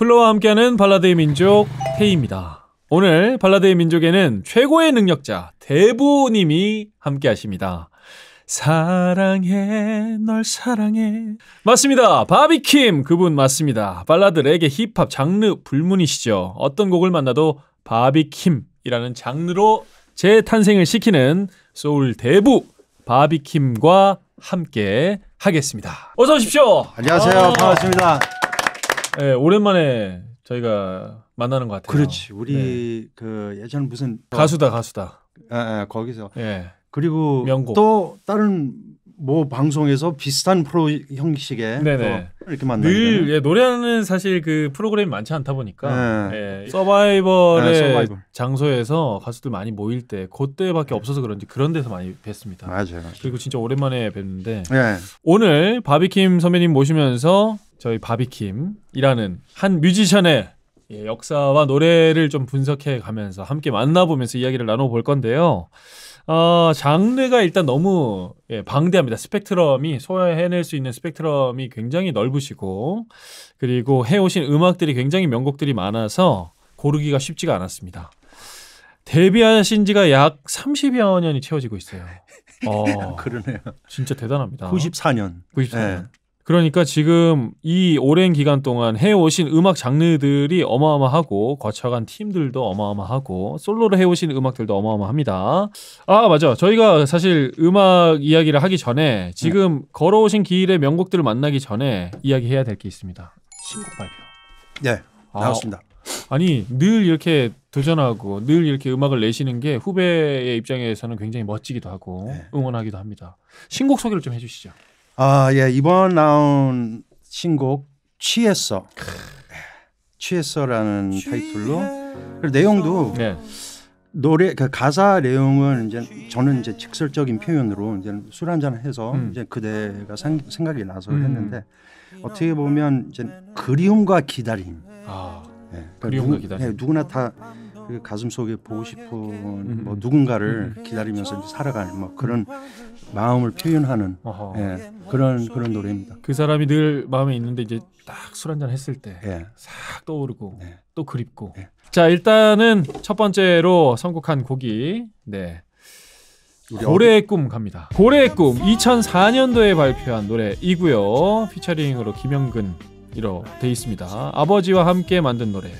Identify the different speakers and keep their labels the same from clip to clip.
Speaker 1: 플로와 함께하는 발라드의 민족 테이입니다. 오늘 발라드의 민족에는 최고의 능력자 대부님이 함께하십니다. 사랑해 널 사랑해 맞습니다 바비킴 그분 맞습니다 발라드 레게 힙합 장르 불문이시죠 어떤 곡을 만나도 바비킴이라는 장르로 재탄생을 시키는 소울 대부 바비킴과 함께 하겠습니다 어서 오십시오 안녕하세요 아~ 반갑습니다 네, 오랜만에 저희가 만나는 것 같아요. 그렇지. 우리 네. 그 예전 무슨 가수다 가수다. 예, 예 거기서. 예.
Speaker 2: 그리고 명곡. 또 다른 뭐 방송에서 비슷한 프로 형식의 이렇게 만나는
Speaker 1: 예, 노래는 사실 그 프로그램이 많지 않다 보니까 네. 예. 네, 서바이벌의 서바이벌.
Speaker 2: 장소에서 가수들
Speaker 1: 많이 모일 때 그때밖에 없어서 그런지 그런 데서 많이 뵀습니다. 맞아요. 그리고 진짜 오랜만에 뵀는데 네. 오늘 바비킴 선배님 모시면서 저희 바비킴이라는 한 뮤지션의 예, 역사와 노래를 좀 분석해 가면서 함께 만나보면서 이야기를 나눠볼 건데요. 어, 장르가 일단 너무 예, 방대합니다. 스펙트럼이 소화해낼 수 있는 스펙트럼이 굉장히 넓으시고 그리고 해오신 음악들이 굉장히 명곡들이 많아서 고르기가 쉽지가 않았습니다. 데뷔하신 지가 약 30여 년이 채워지고 있어요. 어, 그러네요. 진짜 대단합니다. 94년. 94년. 네. 그러니까 지금 이 오랜 기간 동안 해오신 음악 장르들이 어마어마하고 거쳐간 팀들도 어마어마하고 솔로로 해오신 음악들도 어마어마합니다. 아 맞아. 저희가 사실 음악 이야기를 하기 전에 지금 네. 걸어오신 길의 명곡들을 만나기 전에 이야기해야 될 게 있습니다. 신곡 발표. 네 아, 나왔습니다. 아, 아니 늘 이렇게 도전하고 늘 이렇게 음악을 내시는 게 후배의 입장에서는 굉장히 멋지기도 하고 네. 응원하기도 합니다. 신곡 소개를 좀 해주시죠.
Speaker 2: 아, 예. 이번 나온 신곡 취했어. 취했어라는 타이틀로 그 내용도 네. 노래 그 가사 내용은 이제 저는 이제 직설적인 표현으로 이제 술 한잔 해서 음. 이제 그대가 생, 각이 나서 음. 했는데 어떻게 보면 이제 그리움과 기다림. 아, 네. 그러니까 그리움과 누 기다림. 네, 누구나 다그 가슴 속에 보고 싶은 음. 뭐 누군가를 기다리면서 살아가는 뭐 그런 마음을 표현하는 예, 그런 그런 노래입니다.
Speaker 1: 그 사람이 늘 마음에 있는데 이제 딱 술 한 잔 했을 때싹 예. 떠오르고 예. 또 그립고. 예. 자 일단은 첫 번째로 선곡한 곡이 네. 고래의 꿈 갑니다. 고래의 꿈 2004년도에 발표한 노래이고요. 피처링으로 김영근 이로 돼 있습니다. 아버지와 함께 만든 노래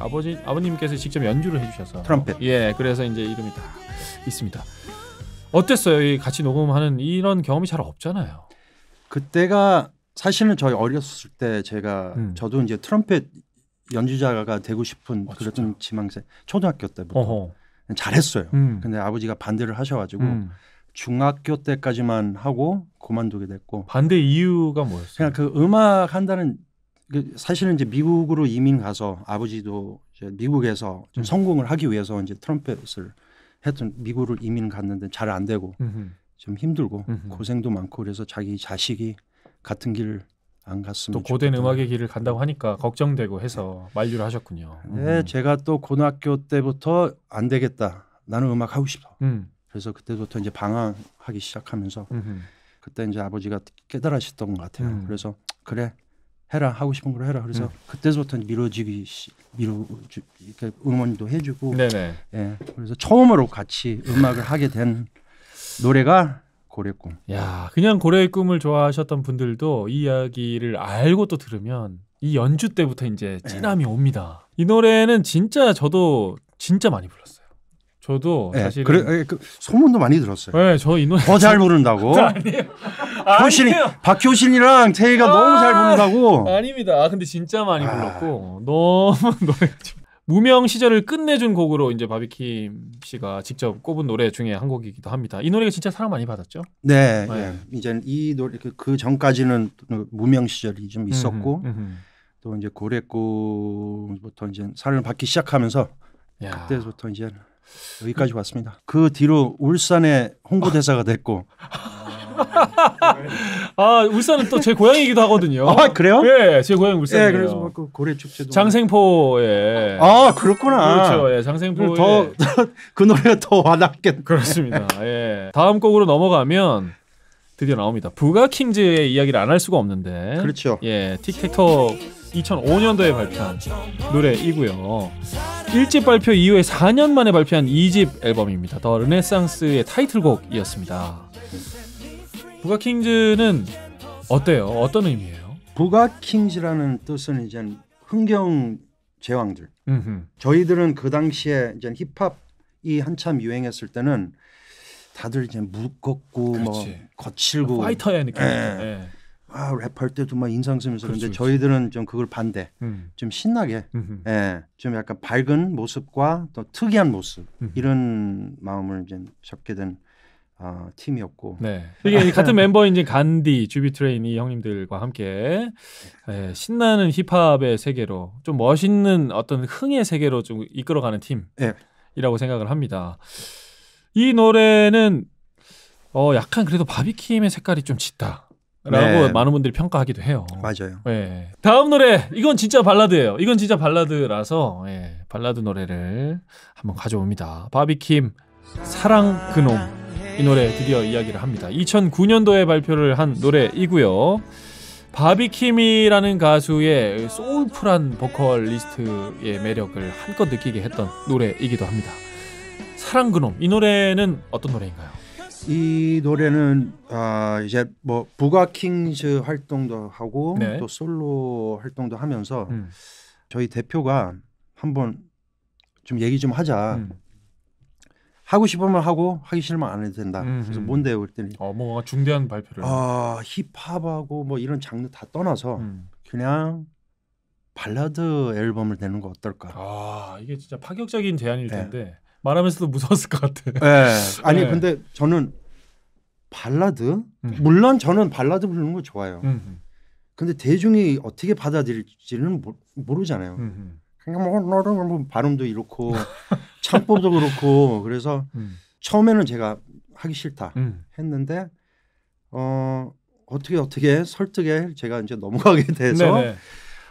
Speaker 1: 아버지 아버님께서 직접 연주를 해주셔서 트럼펫. 예, 그래서 이제
Speaker 2: 이름이 다 있습니다.
Speaker 1: 어땠어요? 같이 녹음하는 이런
Speaker 2: 경험이 잘 없잖아요. 그때가 사실은 저희 어렸을 때 제가 음. 저도 이제 트럼펫 연주자가 되고 싶은 어, 그랬 지망생 초등학교 때부터 어허. 잘했어요. 음. 근데 아버지가 반대를 하셔가지고 음. 중학교 때까지만 하고 그만두게 됐고 반대 이유가 뭐였어요? 그냥 그 음악 한다는 그 사실은 이제 미국으로 이민 가서 아버지도 이제 미국에서 좀 음. 성공을 하기 위해서 이제 트럼펫을 했던 미국을 이민 갔는데 잘 안 되고 음흠. 좀 힘들고 음흠. 고생도 많고 그래서 자기 자식이 같은 길을 안 갔으면 또 고된 좋겠다.
Speaker 1: 음악의 길을 간다고 하니까
Speaker 2: 걱정되고 해서
Speaker 1: 만류를 하셨군요.
Speaker 2: 네, 음. 제가 또 고등학교 때부터 안 되겠다. 나는 음악 하고 싶어. 음. 그래서 그때부터 이제 방황하기 시작하면서 음흠. 그때 이제 아버지가 깨달으셨던 것 같아요. 음. 그래서 그래 해라 하고 싶은 걸 해라 그래서 음. 그때서부터 미뤄지기 밀어 이렇게 응원도 해주고 네네. 예 그래서 처음으로 같이 음악을 하게 된 노래가 고래 꿈. 야 그냥
Speaker 1: 고래의 꿈을 좋아하셨던 분들도 이 이야기를 알고 또 들으면 이 연주 때부터 이제 예. 찐함이 예. 옵니다. 이 노래는 진짜 저도 진짜 많이 불렀어요.
Speaker 2: 저도 네, 예, 사실 그래 예, 그, 소문도 많이 들었어요. 네, 저이 노래 더잘 부른다고. 아니에요. 교실이 박효신이랑 태희가 아~ 너무 잘 아, 부른다고.
Speaker 1: 아닙니다. 아, 근데 진짜 많이 아~ 불렀고 너무 노래 무명 시절을 끝내준 곡으로 이제 바비킴 씨가 직접 꼽은 노래 중에 한 곡이기도 합니다. 이 노래가 진짜 사랑 많이 받았죠.
Speaker 2: 네, 네. 예. 이제 이 노래 그, 그 전까지는 무명 시절이 좀 있었고 또 이제 고래꿈부터 이제 사랑을 받기 시작하면서 야. 그때부터 이제 여기까지 왔습니다. 그 뒤로 울산의 홍보대사가 됐고
Speaker 1: 아 울산은 또 제 고향이기도 하거든요. 아
Speaker 2: 그래요? 예, 제 고향 울산이에요. 예, 그래서 막그
Speaker 1: 뭐 고래 축제도 장생포에 아 그렇구나. 그렇죠. 예, 장생포 더 그 노래가 더 와닿겠. 그렇습니다. 예. 다음 곡으로 넘어가면 드디어 나옵니다. 부가킹즈의 이야기를 안 할 수가 없는데. 그렇죠. 예, 틱택터 2005년도에 발표한 노래이고요. 1집 발표 이후에 4년 만에 발표한 2집 앨범입니다. 더 르네상스의 타이틀곡이었습니다.
Speaker 2: 부가킹즈는 어때요? 어떤 의미예요? 부가킹즈라는 뜻은 이제 흥경 제왕들. 음흠. 저희들은 그 당시에 이제 힙합이 한참 유행했을 때는 다들 이제 무겁고 뭐 그렇지. 뭐 거칠고 아, 파이터의 느낌. 예. 예. 아, 랩할 때도 막 인상 쓰면서 그런데 그렇죠, 그렇죠. 저희들은 좀 그걸 반대. 음. 좀 신나게, 예, 좀 약간 밝은 모습과 또 특이한 모습 음. 이런 마음을 이제 잡게 된 아, 팀이었고. 네. 이게 같은
Speaker 1: 멤버인 이제 간디, 주비트레인 이 형님들과 함께 예, 신나는 힙합의 세계로 좀 멋있는 어떤 흥의 세계로 좀 이끌어가는 팀이라고 예. 생각을 합니다. 이 노래는 어 약간 그래도 바비킴의 색깔이 좀 짙다.
Speaker 2: 라고 네. 많은
Speaker 1: 분들이 평가하기도 해요.
Speaker 2: 맞아요. 네.
Speaker 1: 다음 노래 이건 진짜 발라드예요. 이건 진짜 발라드라서 네. 발라드 노래를 한번 가져옵니다. 바비킴 사랑 그놈 이 노래 드디어 이야기를 합니다. 2009년도에 발표를 한 노래이고요. 바비킴이라는 가수의 소울풀한 보컬리스트의 매력을 한껏 느끼게 했던 노래이기도 합니다.
Speaker 2: 사랑 그놈 이 노래는 어떤 노래인가요? 이 노래는 아 이제 뭐 부가킹즈 활동도 하고 네. 또 솔로 활동도 하면서 음. 저희 대표가 한번 좀 얘기 좀 하자. 음. 하고 싶으면 하고 하기 싫으면 안 해도 된다. 음흠. 그래서 뭔데요 그랬더니 어뭐 중대한 발표를 아 힙합하고 뭐 이런 장르 다 떠나서 음. 그냥 발라드 앨범을 내는 거 어떨까? 아 이게 진짜 파격적인 제안일 네. 텐데 말하면서도
Speaker 1: 무서웠을 것 같아. 네. 아니 네. 근데
Speaker 2: 저는 발라드 음. 물론 저는 발라드 부르는 거 좋아요. 음. 근데 대중이 어떻게 받아들일지는 모르, 잖아요 음. 그냥 그러니까 뭐, 뭐 발음도 이렇고 창법도 그렇고 그래서 음. 처음에는 제가 하기 싫다 음. 했는데 어 어떻게 어떻게 설득에 제가 이제 넘어가게 돼서 네네.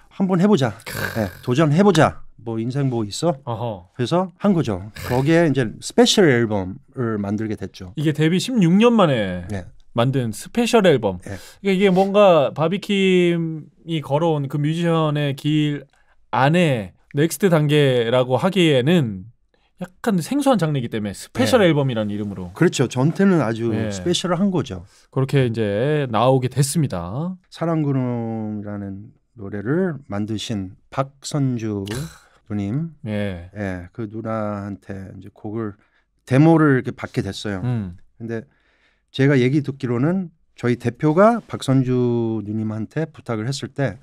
Speaker 2: 한번 해보자. 네, 도전해보자. 뭐 인생 뭐 있어? 어허. 그래서 한 거죠. 거기에 이제 스페셜 앨범을 만들게 됐죠.
Speaker 1: 이게 데뷔 16년 만에 네.
Speaker 2: 만든 스페셜 앨범. 네.
Speaker 1: 그러니까 이게 뭔가 바비킴이 걸어온 그 뮤지션의 길 안에 넥스트 단계라고 하기에는 약간 생소한 장르이기 때문에 스페셜 네. 앨범이라는 이름으로.
Speaker 2: 그렇죠. 전태는 아주 네. 스페셜한 거죠. 그렇게 이제 나오게 됐습니다. 사랑그룹이라는 노래를 만드신 박선주 누님, 예, 예, 그 누나한테 이제 곡을 데모를 이렇게 받게 됐어요. 음. 근데 제가 얘기 듣기로는 저희 대표가 박선주 누님한테 부탁을 했을 때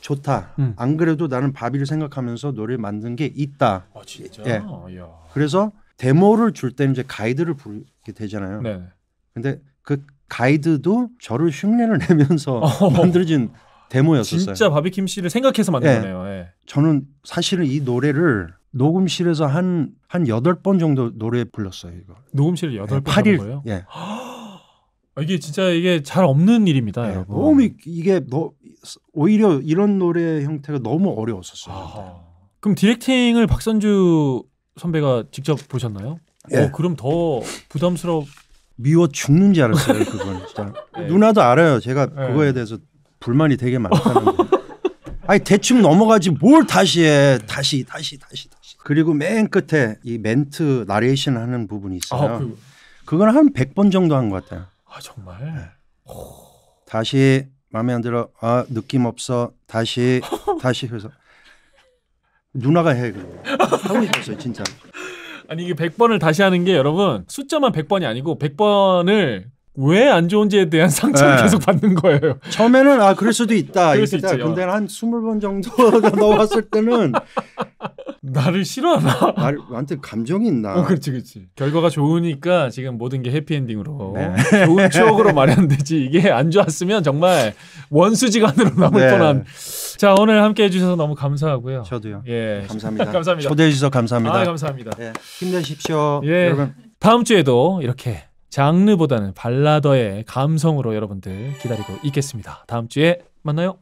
Speaker 2: 좋다. 음. 안 그래도 나는 바비를 생각하면서 노래를 만든 게 있다. 아 진짜. 예. 야 그래서 데모를 줄 때는 이제 가이드를 부르게 되잖아요. 네. 근데 그 가이드도 저를 흉내를 내면서 어. 만들어진 데모였었어요. 진짜 바비킴 씨를 생각해서 만든 예. 거네요. 예. 저는 사실은 이 노래를 녹음실에서 한 한 여덟 번 정도 노래 불렀어요, 이거. 녹음실 여덟 예, 번 거예요? 예. 아,
Speaker 1: 이게 진짜 이게
Speaker 2: 잘 없는 일입니다, 예, 여러분. 너무 이게 너, 뭐 오히려 이런 노래 형태가 너무 어려웠었어요.
Speaker 1: 그럼 디렉팅을 박선주 선배가 직접 보셨나요?
Speaker 2: 예. 어, 그럼 더 부담스럽 미워 죽는 줄 알았어요 그건 예. 누나도 알아요 제가 예. 그거에 대해서 불만이 되게 많다는 거. 아니 대충 넘어가지 뭘 다시 해. 다시 다시 다시 다시. 그리고 맨 끝에 이 멘트 나레이션 하는 부분이 아, 있어요. 아, 그... 건한 100번 정도 한 것 같아요.
Speaker 1: 아 정말. 네.
Speaker 2: 다시 마음에 안 들어. 아 느낌 없어. 다시 다시 해서 누나가 해 그거. 하고 싶었어요 진짜.
Speaker 1: 아니 이게 100번을 다시 하는 게 여러분 숫자만 100번이 아니고 100번을 왜안 좋은지에 대한 상처를 네. 계속
Speaker 2: 받는 거예요. 처음에는 아 그럴 수도 있다. 그럴 수 있다. 근데 한 20번 정도 넘어을 때는 나를 싫어하나? 나한테 감정이 있나? 어, 그렇지, 그렇지.
Speaker 1: 결과가 좋으니까 지금 모든 게 해피엔딩으로 네. 좋은 추억으로 마련되지 이게 안 좋았으면 정말 원수지간으로 남을 네. 뻔한. 자 오늘 함께 해주셔서 너무 감사하고요. 저도요. 예, 네, 감사합니다. 감사합니다. 초대해 주셔서 감사합니다. 아,
Speaker 2: 감사합니다. 예. 힘내십시오,
Speaker 1: 예. 여러분. 다음 주에도 이렇게 장르보다는 발라더의 감성으로 여러분들 기다리고 있겠습니다. 다음 주에 만나요.